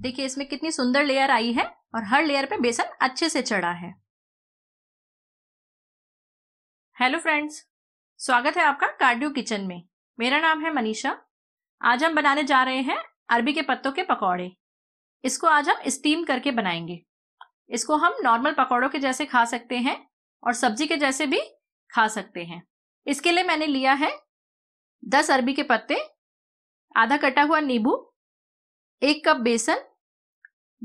देखिए इसमें कितनी सुंदर लेयर आई है और हर लेयर पे बेसन अच्छे से चढ़ा है हेलो फ्रेंड्स स्वागत है आपका कार्डियो किचन में मेरा नाम है मनीषा आज हम बनाने जा रहे हैं अरबी के पत्तों के पकौड़े इसको आज हम स्टीम करके बनाएंगे इसको हम नॉर्मल पकौड़ों के जैसे खा सकते हैं और सब्जी के जैसे भी खा सकते हैं इसके लिए मैंने लिया है दस अरबी के पत्ते आधा कटा हुआ नींबू एक कप बेसन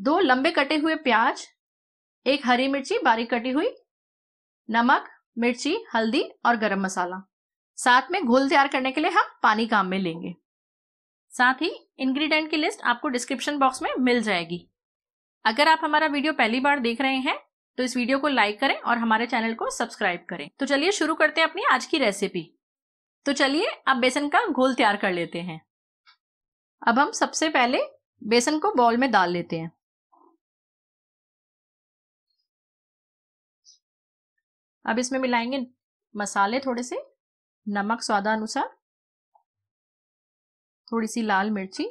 दो लंबे कटे हुए प्याज एक हरी मिर्ची बारीक कटी हुई नमक मिर्ची हल्दी और गरम मसाला साथ में घोल तैयार करने के लिए हम पानी काम में लेंगे साथ ही इंग्रेडिएंट की लिस्ट आपको डिस्क्रिप्शन बॉक्स में मिल जाएगी अगर आप हमारा वीडियो पहली बार देख रहे हैं तो इस वीडियो को लाइक करें और हमारे चैनल को सब्सक्राइब करें तो चलिए शुरू करते हैं अपनी आज की रेसिपी तो चलिए अब बेसन का घोल तैयार कर लेते हैं अब हम सबसे पहले बेसन को बॉल में डाल लेते हैं अब इसमें मिलाएंगे मसाले थोड़े से नमक स्वादानुसार थोड़ी सी लाल मिर्ची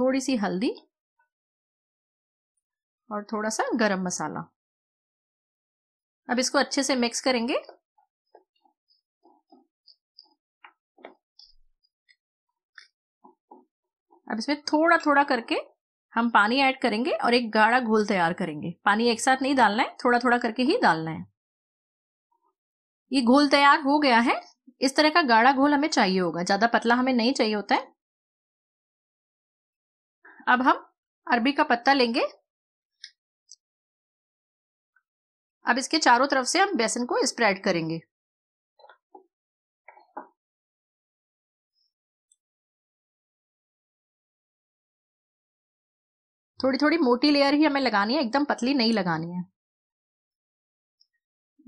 थोड़ी सी हल्दी और थोड़ा सा गरम मसाला अब इसको अच्छे से मिक्स करेंगे अब इसमें थोड़ा थोड़ा करके हम पानी ऐड करेंगे और एक गाढ़ा घोल तैयार करेंगे पानी एक साथ नहीं डालना है थोड़ा थोड़ा करके ही डालना है ये घोल तैयार हो गया है इस तरह का गाढ़ा घोल हमें चाहिए होगा ज्यादा पतला हमें नहीं चाहिए होता है अब हम अरबी का पत्ता लेंगे अब इसके चारों तरफ से हम बेसन को स्प्रेड करेंगे थोड़ी थोड़ी मोटी लेयर ही हमें लगानी है एकदम पतली नहीं लगानी है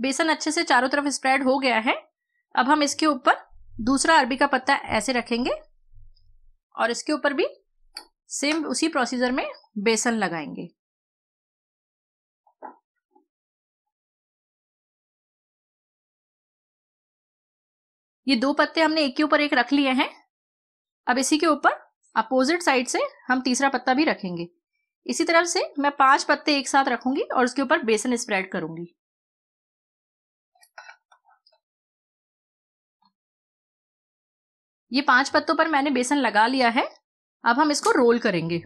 बेसन अच्छे से चारों तरफ स्प्रेड हो गया है अब हम इसके ऊपर दूसरा अरबी का पत्ता ऐसे रखेंगे और इसके ऊपर भी सेम उसी प्रोसीजर में बेसन लगाएंगे ये दो पत्ते हमने एक के ऊपर एक रख लिए हैं अब इसी के ऊपर अपोजिट साइड से हम तीसरा पत्ता भी रखेंगे इसी तरह से मैं पांच पत्ते एक साथ रखूंगी और उसके ऊपर बेसन स्प्रेड करूंगी ये पांच पत्तों पर मैंने बेसन लगा लिया है अब हम इसको रोल करेंगे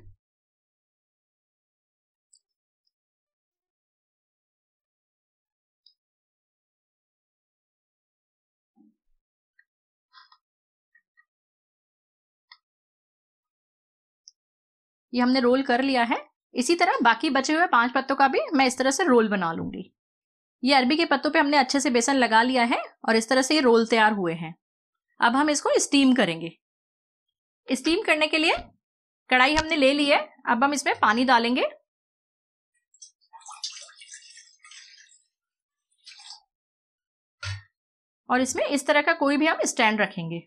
ये हमने रोल कर लिया है इसी तरह बाकी बचे हुए पांच पत्तों का भी मैं इस तरह से रोल बना लूंगी ये अरबी के पत्तों पे हमने अच्छे से बेसन लगा लिया है और इस तरह से ये रोल तैयार हुए हैं अब हम इसको स्टीम करेंगे स्टीम करने के लिए कढ़ाई हमने ले ली है अब हम इसमें पानी डालेंगे और इसमें इस तरह का कोई भी हम स्टैंड रखेंगे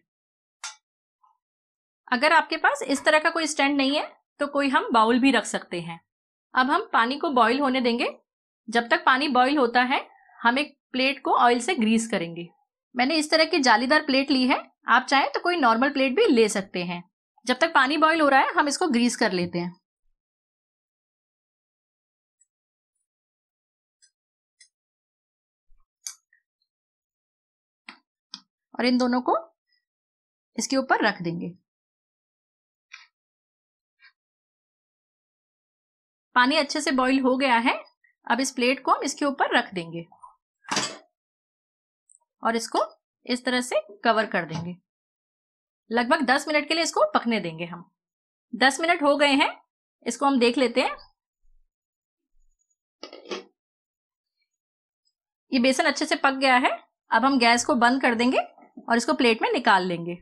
अगर आपके पास इस तरह का कोई स्टैंड नहीं है तो कोई हम बाउल भी रख सकते हैं अब हम पानी को बॉईल होने देंगे जब तक पानी बॉईल होता है हम एक प्लेट को ऑयल से ग्रीस करेंगे मैंने इस तरह की जालीदार प्लेट ली है आप चाहें तो कोई नॉर्मल प्लेट भी ले सकते हैं जब तक पानी बॉईल हो रहा है हम इसको ग्रीस कर लेते हैं और इन दोनों को इसके ऊपर रख देंगे पानी अच्छे से बॉईल हो गया है अब इस प्लेट को हम इसके ऊपर रख देंगे और इसको इस तरह से कवर कर देंगे लगभग 10 मिनट के लिए इसको पकने देंगे हम 10 मिनट हो गए हैं इसको हम देख लेते हैं ये बेसन अच्छे से पक गया है अब हम गैस को बंद कर देंगे और इसको प्लेट में निकाल लेंगे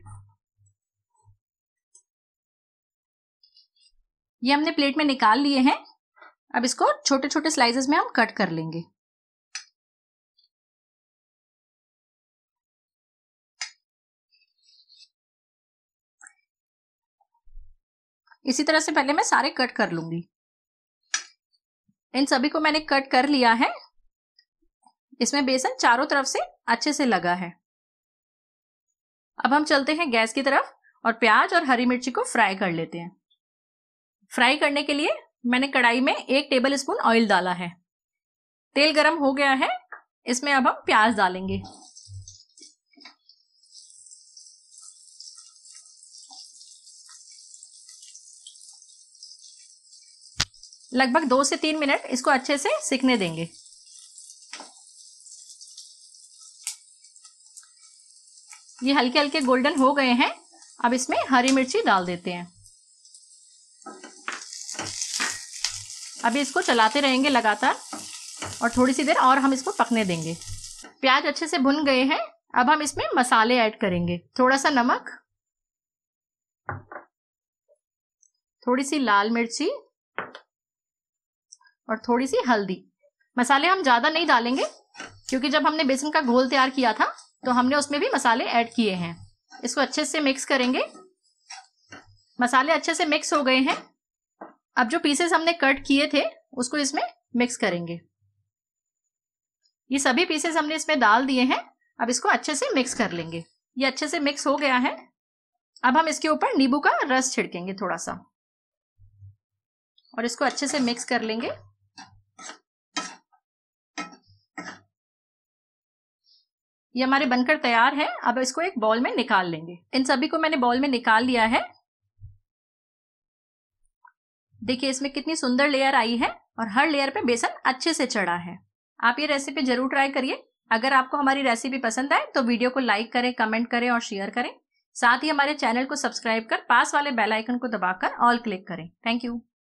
ये हमने प्लेट में निकाल लिए हैं अब इसको छोटे छोटे स्लाइसेस में हम कट कर लेंगे इसी तरह से पहले मैं सारे कट कर लूंगी इन सभी को मैंने कट कर लिया है इसमें बेसन चारों तरफ से अच्छे से लगा है अब हम चलते हैं गैस की तरफ और प्याज और हरी मिर्ची को फ्राई कर लेते हैं फ्राई करने के लिए मैंने कढ़ाई में एक टेबल स्पून ऑयल डाला है तेल गरम हो गया है इसमें अब हम प्याज डालेंगे लगभग दो से तीन मिनट इसको अच्छे से सिकने देंगे ये हल्के हल्के गोल्डन हो गए हैं अब इसमें हरी मिर्ची डाल देते हैं अभी इसको चलाते रहेंगे लगातार और थोड़ी सी देर और हम इसको पकने देंगे प्याज अच्छे से भुन गए हैं अब हम इसमें मसाले ऐड करेंगे थोड़ा सा नमक थोड़ी सी लाल मिर्ची और थोड़ी सी हल्दी मसाले हम ज़्यादा नहीं डालेंगे क्योंकि जब हमने बेसन का घोल तैयार किया था तो हमने उसमें भी मसाले ऐड किए हैं इसको अच्छे से मिक्स करेंगे मसाले अच्छे से मिक्स हो गए हैं अब जो पीसेस हमने कट किए थे उसको इसमें मिक्स करेंगे ये सभी पीसेस हमने इसमें डाल दिए हैं अब इसको अच्छे से मिक्स कर लेंगे ये अच्छे से मिक्स हो गया है अब हम इसके ऊपर नींबू का रस छिड़केंगे थोड़ा सा और इसको अच्छे से मिक्स कर लेंगे ये हमारे बनकर तैयार है अब इसको एक बॉल में निकाल लेंगे इन सभी को मैंने बॉल में निकाल लिया है देखिए इसमें कितनी सुंदर लेयर आई है और हर लेयर पे बेसन अच्छे से चढ़ा है आप ये रेसिपी जरूर ट्राई करिए अगर आपको हमारी रेसिपी पसंद आए तो वीडियो को लाइक करें कमेंट करें और शेयर करें साथ ही हमारे चैनल को सब्सक्राइब कर पास वाले बेल आइकन को दबाकर ऑल क्लिक करें थैंक यू